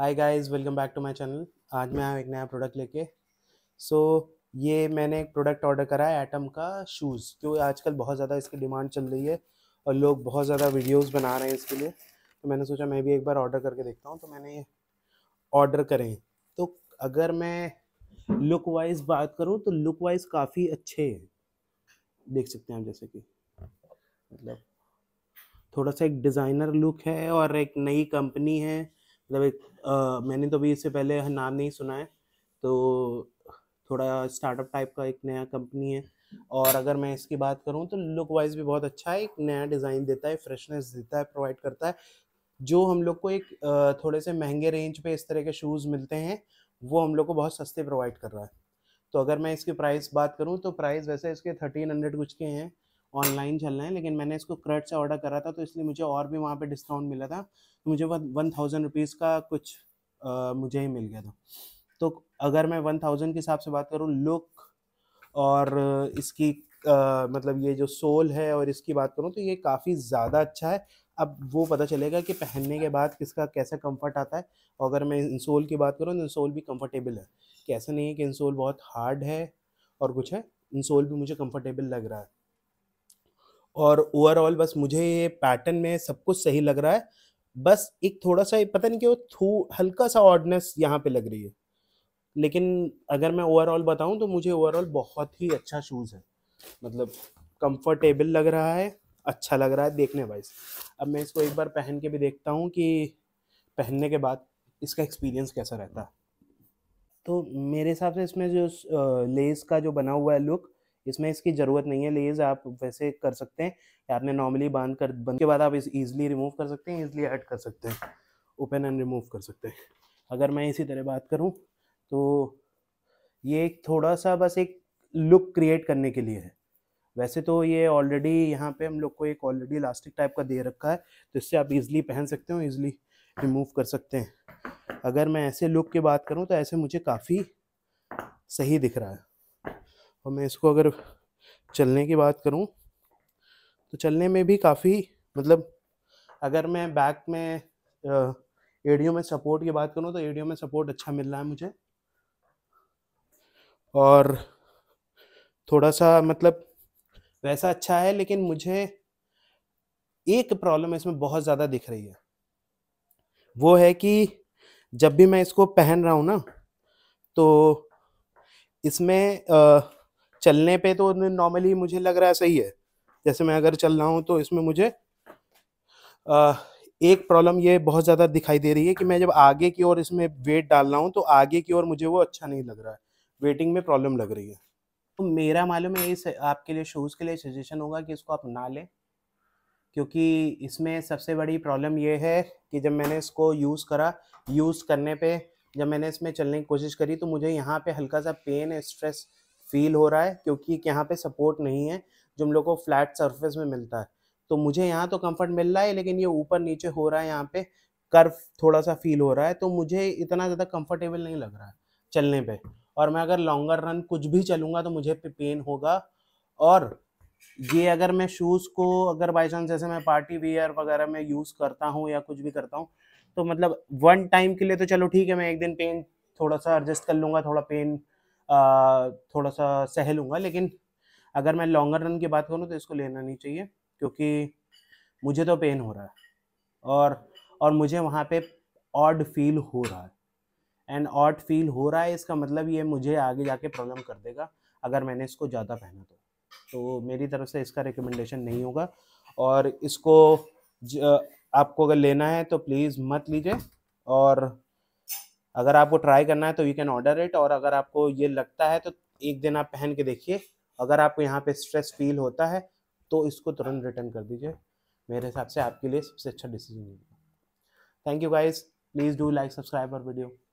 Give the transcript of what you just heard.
hi guys welcome back to my channel आज मैं आया एक नया प्रोडक्ट लेके सो so, ये मैंने एक प्रोडक्ट ऑर्डर करा है एटम का शूज़ क्योंकि आजकल बहुत ज़्यादा इसकी डिमांड चल रही है और लोग बहुत ज़्यादा वीडियोस बना रहे हैं इसके लिए तो मैंने सोचा मैं भी एक बार ऑर्डर करके देखता हूँ तो मैंने ये ऑर्डर करें तो अगर मैं लुक वाइज बात करूँ तो लुक वाइज काफ़ी अच्छे हैं देख सकते हैं आप जैसे कि मतलब थोड़ा सा एक डिज़ाइनर लुक है और एक नई कंपनी है मतलब एक आ, मैंने तो अभी इससे पहले नाम नहीं सुना है तो थोड़ा स्टार्टअप टाइप का एक नया कंपनी है और अगर मैं इसकी बात करूँ तो लुक वाइज भी बहुत अच्छा है एक नया डिज़ाइन देता है फ्रेशनेस देता है प्रोवाइड करता है जो हम लोग को एक थोड़े से महंगे रेंज पे इस तरह के शूज़ मिलते हैं वो हम लोग को बहुत सस्ते प्रोवाइड कर रहा है तो अगर मैं इसकी प्राइस बात करूँ तो प्राइस वैसे इसके थर्टीन हंड्रेड कुछ के हैं ऑनलाइन चल रहे हैं लेकिन मैंने इसको क्रट से ऑर्डर करा था तो इसलिए मुझे और भी वहाँ पे डिस्काउंट मिला था तो मुझे वन थाउजेंड रुपीज़ का कुछ आ, मुझे ही मिल गया था तो अगर मैं वन थाउजेंड के हिसाब से बात करूँ लुक और इसकी आ, मतलब ये जो सोल है और इसकी बात करूँ तो ये काफ़ी ज़्यादा अच्छा है अब वो पता चलेगा कि पहनने के बाद किसका कैसा कंफर्ट आता है और अगर मैं इंसोल की बात करूँ तो इंसोल भी कंफर्टेबल है कैसा नहीं है कि इंसोल बहुत हार्ड है और कुछ है इंसोल भी मुझे कंफर्टेबल लग रहा है और ओवरऑल बस मुझे ये पैटर्न में सब कुछ सही लग रहा है बस एक थोड़ा सा पता नहीं क्यों थू हल्का सा ऑर्डनेस यहाँ पे लग रही है लेकिन अगर मैं ओवरऑल बताऊँ तो मुझे ओवरऑल बहुत ही अच्छा शूज़ है मतलब कंफर्टेबल लग रहा है अच्छा लग रहा है देखने वाइज अब मैं इसको एक बार पहन के भी देखता हूँ कि पहनने के बाद इसका एक्सपीरियंस कैसा रहता है तो मेरे हिसाब से इसमें जो लेस का जो बना हुआ है लुक इसमें इसकी ज़रूरत नहीं है लेज़ आप वैसे कर सकते हैं आपने नॉर्मली बांध कर बंद के बाद आप इस ईजिली रिमूव कर सकते हैं ईजिली हट कर सकते हैं ओपन एंड रिमूव कर सकते हैं अगर मैं इसी तरह बात करूँ तो ये एक थोड़ा सा बस एक लुक क्रिएट करने के लिए है वैसे तो ये ऑलरेडी यहाँ पे हम लोग को एक ऑलरेडी इलास्टिक टाइप का दे रखा है तो इससे आप इज़ली पहन सकते हो इजीली रिमूव कर सकते हैं अगर मैं ऐसे लुक की बात करूँ तो ऐसे मुझे काफ़ी सही दिख रहा है और मैं इसको अगर चलने की बात करूँ तो चलने में भी काफ़ी मतलब अगर मैं बैक में एडियो में सपोर्ट की बात करूँ तो एडियो में सपोर्ट अच्छा मिल रहा है मुझे और थोड़ा सा मतलब वैसा अच्छा है लेकिन मुझे एक प्रॉब्लम इसमें बहुत ज़्यादा दिख रही है वो है कि जब भी मैं इसको पहन रहा हूँ ना तो इसमें आ, चलने पे तो नॉर्मली मुझे लग रहा है सही है जैसे मैं अगर चल रहा हूँ तो इसमें मुझे आ, एक प्रॉब्लम ये बहुत ज़्यादा दिखाई दे रही है कि मैं जब आगे की ओर इसमें वेट डाल रहा हूँ तो आगे की ओर मुझे वो अच्छा नहीं लग रहा है वेटिंग में प्रॉब्लम लग रही है तो मेरा मालूम है ये आपके लिए शूज़ के लिए सजेशन होगा कि इसको आप ना लें क्योंकि इसमें सबसे बड़ी प्रॉब्लम ये है कि जब मैंने इसको यूज़ करा यूज़ करने पे जब मैंने इसमें चलने की कोशिश करी तो मुझे यहाँ पे हल्का सा पेन स्ट्रेस फील हो रहा है क्योंकि यहाँ पे सपोर्ट नहीं है जो हम लोग को फ्लैट सरफेस में मिलता है तो मुझे यहाँ तो कंफर्ट मिल रहा है लेकिन ये ऊपर नीचे हो रहा है यहाँ पे कर्व थोड़ा सा फील हो रहा है तो मुझे इतना ज़्यादा कंफर्टेबल नहीं लग रहा है चलने पे और मैं अगर लॉन्गर रन कुछ भी चलूँगा तो मुझे पेन होगा और ये अगर मैं शूज़ को अगर बाई चांस जैसे मैं पार्टी वियर वगैरह में यूज़ करता हूँ या कुछ भी करता हूँ तो मतलब वन टाइम के लिए तो चलो ठीक है मैं एक दिन पेन थोड़ा सा एडजस्ट कर लूँगा थोड़ा पेन थोड़ा सा सह लूँगा लेकिन अगर मैं लॉन्गर रन की बात करूँ तो इसको लेना नहीं चाहिए क्योंकि मुझे तो पेन हो रहा है और और मुझे वहाँ पे ऑड फील हो रहा है एंड ऑड फील हो रहा है इसका मतलब ये मुझे आगे जाके प्रॉब्लम कर देगा अगर मैंने इसको ज़्यादा पहना तो तो मेरी तरफ से इसका रिकमेंडेशन नहीं होगा और इसको आपको अगर लेना है तो प्लीज़ मत लीजिए और अगर आपको ट्राई करना है तो यू कैन ऑर्डर इट और अगर आपको ये लगता है तो एक दिन आप पहन के देखिए अगर आपको यहाँ पे स्ट्रेस फील होता है तो इसको तुरंत रिटर्न कर दीजिए मेरे हिसाब से आपके लिए सबसे अच्छा डिसीजन होगा thank you guys please do like subscribe और वीडियो